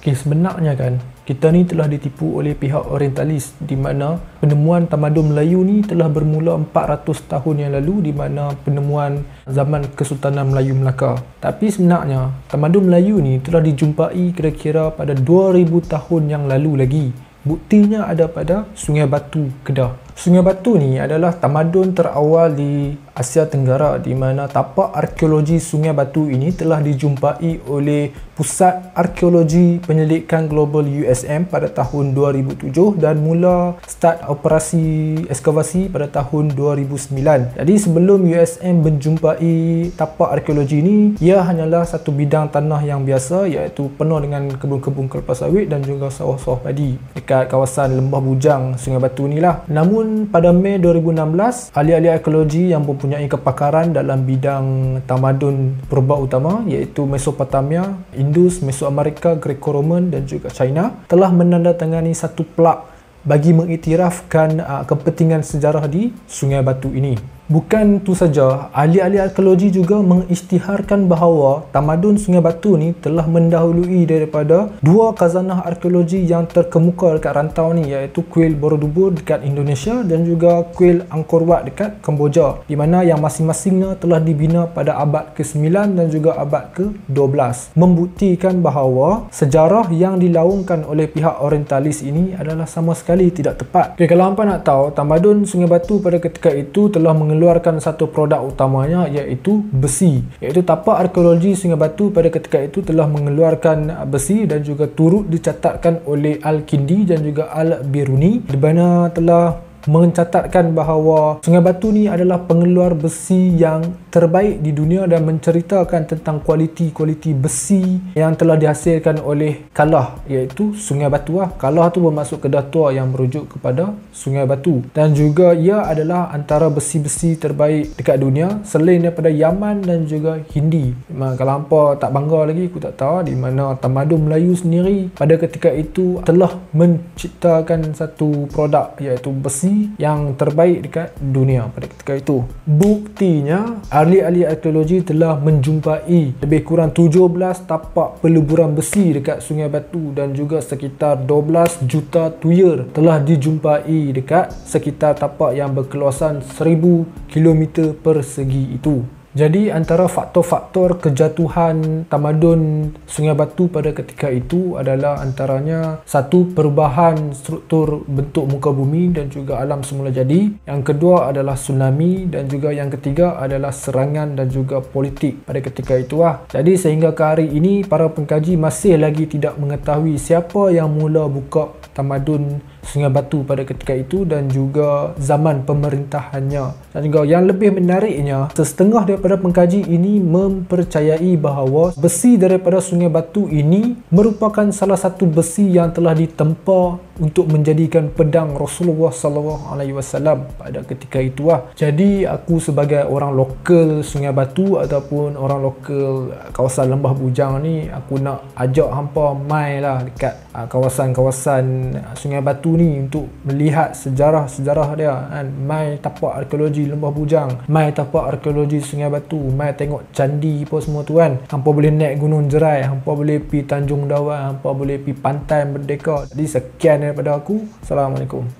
Okay, sebenarnya kan, kita ni telah ditipu oleh pihak orientalis di mana penemuan tamadun Melayu ni telah bermula 400 tahun yang lalu di mana penemuan zaman Kesultanan Melayu Melaka. Tapi sebenarnya, tamadun Melayu ni telah dijumpai kira-kira pada 2000 tahun yang lalu lagi. Buktinya ada pada Sungai Batu, Kedah. Sungai Batu ni adalah tamadun terawal di Asia Tenggara di mana tapak arkeologi Sungai Batu ini telah dijumpai oleh Pusat Arkeologi Penyelidikan Global USM pada tahun 2007 dan mula start operasi ekskavasi pada tahun 2009. Jadi sebelum USM menjumpai tapak arkeologi ini, ia hanyalah satu bidang tanah yang biasa iaitu penuh dengan kebun-kebun kelapa sawit dan juga sawah-sawah padi dekat kawasan Lembah Bujang Sungai Batu lah. Namun pada Mei 2016, ahli-ahli ekologi yang mempunyai kepakaran dalam bidang tamadun purba utama iaitu Mesopotamia, Indus, Mesoamerika, Greco-Roman dan juga China telah menandatangani satu plak bagi mengiktirafkan uh, kepentingan sejarah di Sungai Batu ini. Bukan tu saja, ahli-ahli arkeologi juga mengisytiharkan bahawa tamadun Sungai Batu ni telah mendahului daripada dua kazanah arkeologi yang terkemuka dekat rantau ni iaitu Kuil Borobudur dekat Indonesia dan juga Kuil Angkor Wat dekat Kemboja di mana yang masing-masingnya telah dibina pada abad ke-9 dan juga abad ke-12 membuktikan bahawa sejarah yang dilaungkan oleh pihak orientalis ini adalah sama sekali tidak tepat. Okay, kalau hampa nak tahu, tamadun Sungai Batu pada ketika itu telah mengeluarkan mengeluarkan satu produk utamanya iaitu besi iaitu tapak arkeologi Sungai Batu pada ketika itu telah mengeluarkan besi dan juga turut dicatatkan oleh Al-Kindi dan juga Al-Biruni di mana telah mencatatkan bahawa Sungai Batu ni adalah pengeluar besi yang terbaik di dunia dan menceritakan tentang kualiti-kualiti besi yang telah dihasilkan oleh Kalah iaitu Sungai Batu lah. Kalah tu bermaksud ke tua yang merujuk kepada Sungai Batu dan juga ia adalah antara besi-besi terbaik dekat dunia selain daripada Yaman dan juga Hindi. Memang kalau hampa tak bangga lagi aku tak tahu di mana tamadun Melayu sendiri pada ketika itu telah menciptakan satu produk iaitu besi arkeologi yang terbaik dekat dunia pada ketika itu. Buktinya, ahli-ahli arkeologi telah menjumpai lebih kurang 17 tapak peluburan besi dekat Sungai Batu dan juga sekitar 12 juta tuyer telah dijumpai dekat sekitar tapak yang berkeluasan 1000 km persegi itu. Jadi antara faktor-faktor kejatuhan tamadun Sungai Batu pada ketika itu adalah antaranya satu perubahan struktur bentuk muka bumi dan juga alam semula jadi. Yang kedua adalah tsunami dan juga yang ketiga adalah serangan dan juga politik pada ketika itu lah. Jadi sehingga ke hari ini para pengkaji masih lagi tidak mengetahui siapa yang mula buka tamadun Sungai Batu pada ketika itu dan juga zaman pemerintahannya. Dan juga yang lebih menariknya, setengah daripada pengkaji ini mempercayai bahawa besi daripada Sungai Batu ini merupakan salah satu besi yang telah ditempa untuk menjadikan pedang Rasulullah sallallahu alaihi wasallam pada ketika itu lah. Jadi aku sebagai orang lokal Sungai Batu ataupun orang lokal uh, kawasan Lembah Bujang ni aku nak ajak hampa mai lah dekat uh, kawasan-kawasan uh, Sungai Batu waktu ni untuk melihat sejarah-sejarah dia kan mai tapak arkeologi Lembah Bujang mai tapak arkeologi Sungai Batu mai tengok candi apa semua tu kan hampa boleh naik Gunung Jerai hampa boleh pi Tanjung Dawan hampa boleh pi Pantai Merdeka jadi sekian daripada aku Assalamualaikum